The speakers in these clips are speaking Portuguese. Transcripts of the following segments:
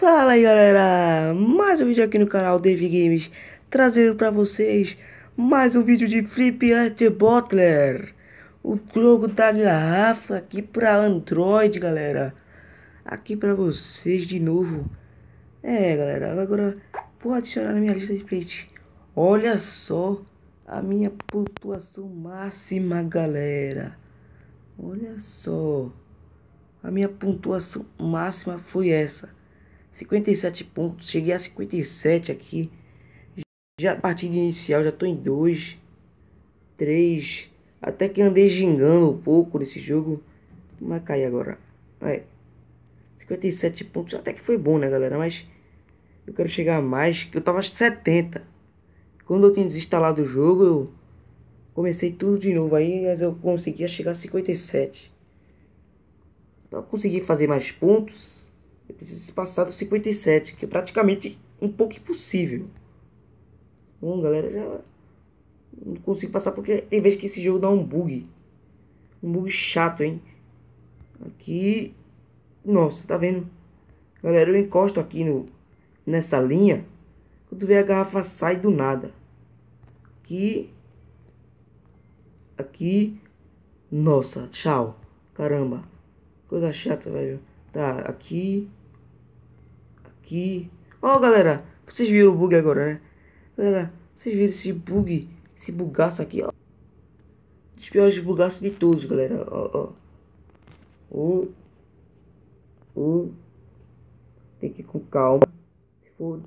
Fala aí galera, mais um vídeo aqui no canal Dave Games, trazendo para vocês mais um vídeo de Flip Art Butler, o jogo da garrafa aqui para Android galera, aqui para vocês de novo, é galera, agora vou adicionar na minha lista de prints. olha só a minha pontuação máxima galera, olha só, a minha pontuação máxima foi essa. 57 pontos, cheguei a 57 aqui. Já a partida inicial já tô em 2, 3, até que andei gingando um pouco nesse jogo. Vai cair agora. É. 57 pontos, até que foi bom, né, galera? Mas eu quero chegar a mais, que eu tava 70. Quando eu tinha desinstalado o jogo, eu comecei tudo de novo aí, mas eu conseguia chegar a 57. Para conseguir fazer mais pontos, preciso precisa passar do 57, que é praticamente um pouco impossível. Bom, galera, já não consigo passar porque tem vez que esse jogo dá um bug. Um bug chato, hein? Aqui. Nossa, tá vendo? Galera, eu encosto aqui no nessa linha. Quando vê a garrafa sai do nada. Aqui. Aqui. Nossa, tchau. Caramba. Coisa chata, velho. Tá, aqui aqui. Ó, oh, galera, vocês viram o bug agora, né? Galera, vocês viram esse bug, esse bugaço aqui, ó. Os piores bugaços de todos, galera, ó, ó. Tem que ir com calma. Se for,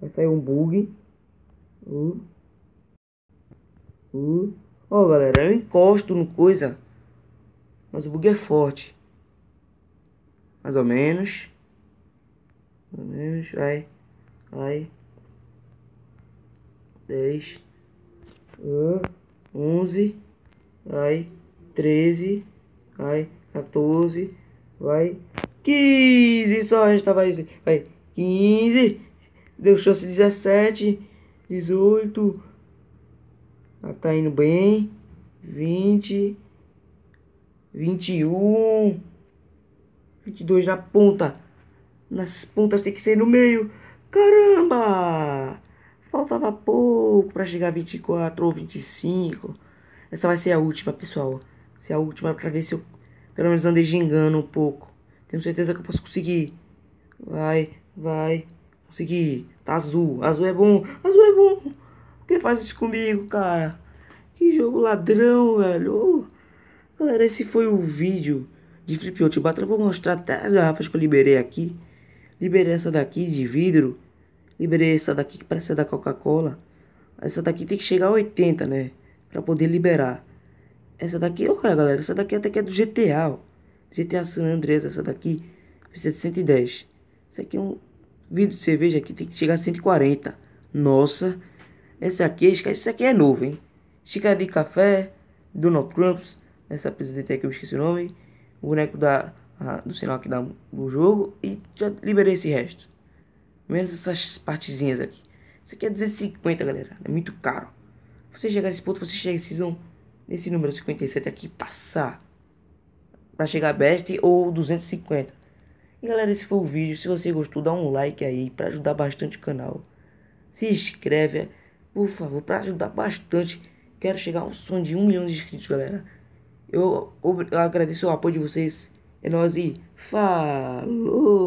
vai sair um bug. o o Ó, galera, eu encosto no coisa, mas o bug é forte. Mais ou menos menos, vai vai 10, 11, vai 13, vai 14, vai, 15, só tava aí vai, 15, deu chance 17, 18, ah, tá indo bem, 20, 21, 22 na ponta, nas pontas tem que ser no meio. Caramba! Faltava pouco para chegar a 24 ou 25. Essa vai ser a última, pessoal. Essa é a última para ver se eu pelo menos andei gingando um pouco. Tenho certeza que eu posso conseguir. Vai, vai. Consegui. Tá azul. Azul é bom. Azul é bom. Por que faz isso comigo, cara? Que jogo ladrão, velho. Galera, esse foi o vídeo de Flip Out Battle. Eu vou mostrar até as garrafas que eu liberei aqui. Liberei essa daqui de vidro. Liberei essa daqui que parece da Coca-Cola. Essa daqui tem que chegar a 80, né? Pra poder liberar. Essa daqui, olha galera, essa daqui até que é do GTA, ó. GTA San Andreas, essa daqui precisa de 110. Isso aqui é um vidro de cerveja aqui, tem que chegar a 140. Nossa, essa aqui, isso é aqui é novo, hein? Xícara de café, Donald Trump, essa presidente aqui eu esqueci o nome. O boneco da do sinal que dá do jogo e já liberei esse resto. Menos essas partezinhas aqui. Isso aqui é 250, galera. É muito caro. Você chegar nesse ponto, você chega precisam nesse número 57 aqui passar para chegar best ou 250. E galera, esse foi o vídeo. Se você gostou, dá um like aí para ajudar bastante o canal. Se inscreve, por favor, para ajudar bastante. Quero chegar ao som de um milhão de inscritos, galera. Eu, eu agradeço o apoio de vocês é nós e falou!